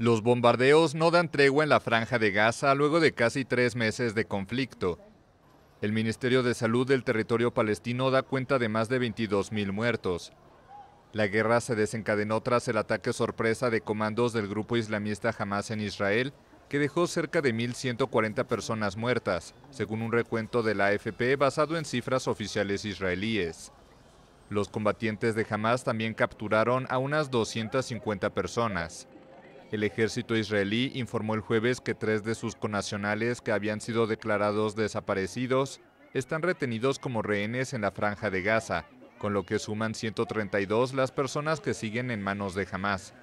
Los bombardeos no dan tregua en la franja de Gaza luego de casi tres meses de conflicto. El Ministerio de Salud del territorio palestino da cuenta de más de 22.000 muertos. La guerra se desencadenó tras el ataque sorpresa de comandos del grupo islamista Hamas en Israel, que dejó cerca de 1.140 personas muertas, según un recuento de la AFP basado en cifras oficiales israelíes. Los combatientes de Hamas también capturaron a unas 250 personas. El ejército israelí informó el jueves que tres de sus conacionales que habían sido declarados desaparecidos están retenidos como rehenes en la franja de Gaza, con lo que suman 132 las personas que siguen en manos de Hamas.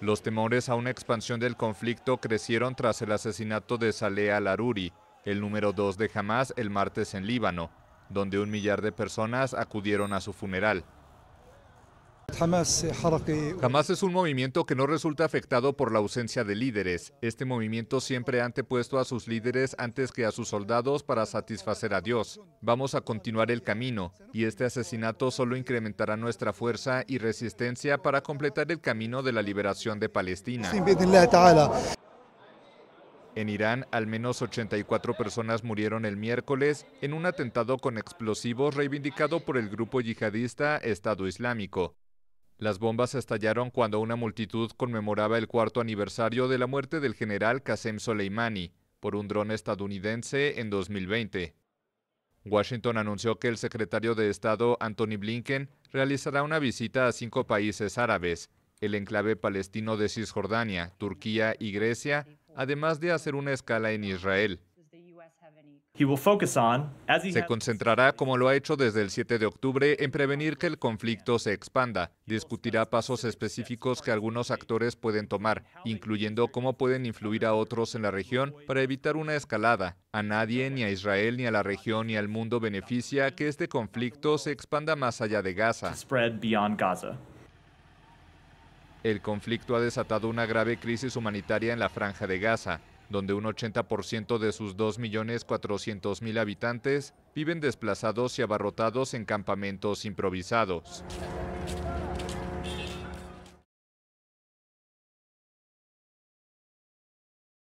Los temores a una expansión del conflicto crecieron tras el asesinato de Saleh al-Aruri, el número dos de Hamas, el martes en Líbano, donde un millar de personas acudieron a su funeral. Eh, Hamas es un movimiento que no resulta afectado por la ausencia de líderes. Este movimiento siempre ha antepuesto a sus líderes antes que a sus soldados para satisfacer a Dios. Vamos a continuar el camino y este asesinato solo incrementará nuestra fuerza y resistencia para completar el camino de la liberación de Palestina. En Irán, al menos 84 personas murieron el miércoles en un atentado con explosivos reivindicado por el grupo yihadista Estado Islámico. Las bombas estallaron cuando una multitud conmemoraba el cuarto aniversario de la muerte del general Qasem Soleimani por un dron estadounidense en 2020. Washington anunció que el secretario de Estado Anthony Blinken realizará una visita a cinco países árabes, el enclave palestino de Cisjordania, Turquía y Grecia, además de hacer una escala en Israel. Se concentrará, como lo ha hecho desde el 7 de octubre, en prevenir que el conflicto se expanda. Discutirá pasos específicos que algunos actores pueden tomar, incluyendo cómo pueden influir a otros en la región para evitar una escalada. A nadie, ni a Israel, ni a la región, ni al mundo beneficia que este conflicto se expanda más allá de Gaza. El conflicto ha desatado una grave crisis humanitaria en la franja de Gaza donde un 80% de sus 2.400.000 habitantes viven desplazados y abarrotados en campamentos improvisados.